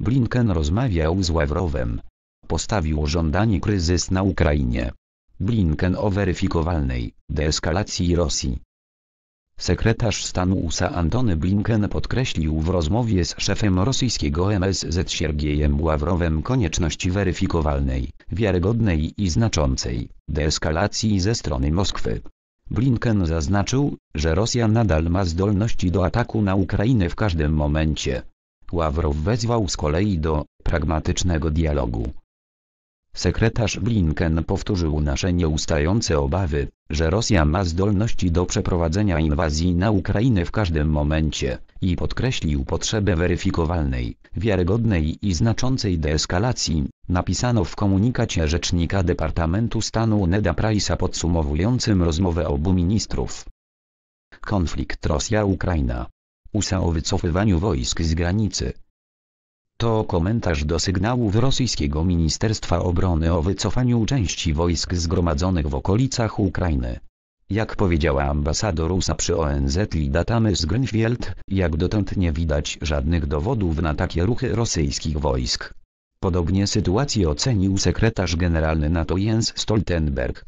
Blinken rozmawiał z Ławrowem. Postawił żądanie kryzys na Ukrainie. Blinken o weryfikowalnej deeskalacji Rosji. Sekretarz stanu USA Antony Blinken podkreślił w rozmowie z szefem rosyjskiego MSZ Siergiejem Ławrowem konieczność weryfikowalnej, wiarygodnej i znaczącej deeskalacji ze strony Moskwy. Blinken zaznaczył, że Rosja nadal ma zdolności do ataku na Ukrainę w każdym momencie, Ławrow wezwał z kolei do pragmatycznego dialogu. Sekretarz Blinken powtórzył nasze nieustające obawy, że Rosja ma zdolności do przeprowadzenia inwazji na Ukrainę w każdym momencie i podkreślił potrzebę weryfikowalnej, wiarygodnej i znaczącej deeskalacji, napisano w komunikacie rzecznika Departamentu Stanu Neda Price'a podsumowującym rozmowę obu ministrów. Konflikt Rosja-Ukraina USA o wycofywaniu wojsk z granicy. To komentarz do sygnałów rosyjskiego Ministerstwa Obrony o wycofaniu części wojsk zgromadzonych w okolicach Ukrainy. Jak powiedziała ambasador USA przy ONZ Lida Tamys Grünfeld, jak dotąd nie widać żadnych dowodów na takie ruchy rosyjskich wojsk. Podobnie sytuację ocenił sekretarz generalny NATO Jens Stoltenberg.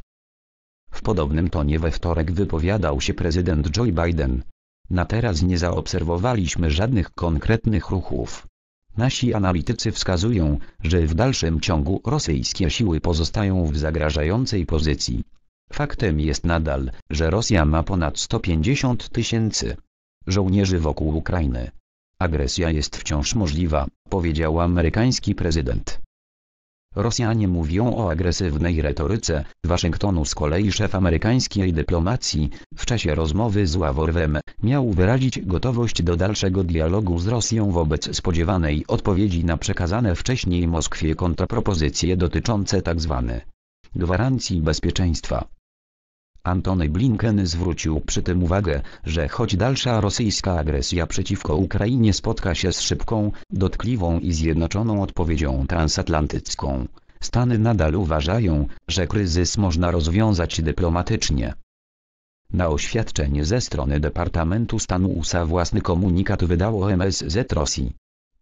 W podobnym tonie we wtorek wypowiadał się prezydent Joe Biden. Na teraz nie zaobserwowaliśmy żadnych konkretnych ruchów. Nasi analitycy wskazują, że w dalszym ciągu rosyjskie siły pozostają w zagrażającej pozycji. Faktem jest nadal, że Rosja ma ponad 150 tysięcy żołnierzy wokół Ukrainy. Agresja jest wciąż możliwa, powiedział amerykański prezydent. Rosjanie mówią o agresywnej retoryce, Waszyngtonu z kolei szef amerykańskiej dyplomacji, w czasie rozmowy z Ławorwem, miał wyrazić gotowość do dalszego dialogu z Rosją wobec spodziewanej odpowiedzi na przekazane wcześniej Moskwie kontrapropozycje dotyczące tzw. Tak gwarancji bezpieczeństwa. Antony Blinken zwrócił przy tym uwagę, że choć dalsza rosyjska agresja przeciwko Ukrainie spotka się z szybką, dotkliwą i zjednoczoną odpowiedzią transatlantycką, Stany nadal uważają, że kryzys można rozwiązać dyplomatycznie. Na oświadczenie ze strony Departamentu Stanu USA własny komunikat wydało MSZ Rosji.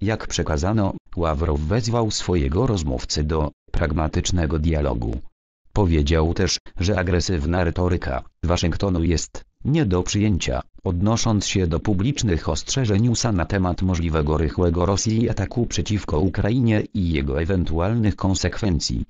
Jak przekazano, Ławrow wezwał swojego rozmówcy do pragmatycznego dialogu Powiedział też, że agresywna retoryka Waszyngtonu jest nie do przyjęcia, odnosząc się do publicznych ostrzeżeń USA na temat możliwego rychłego Rosji ataku przeciwko Ukrainie i jego ewentualnych konsekwencji.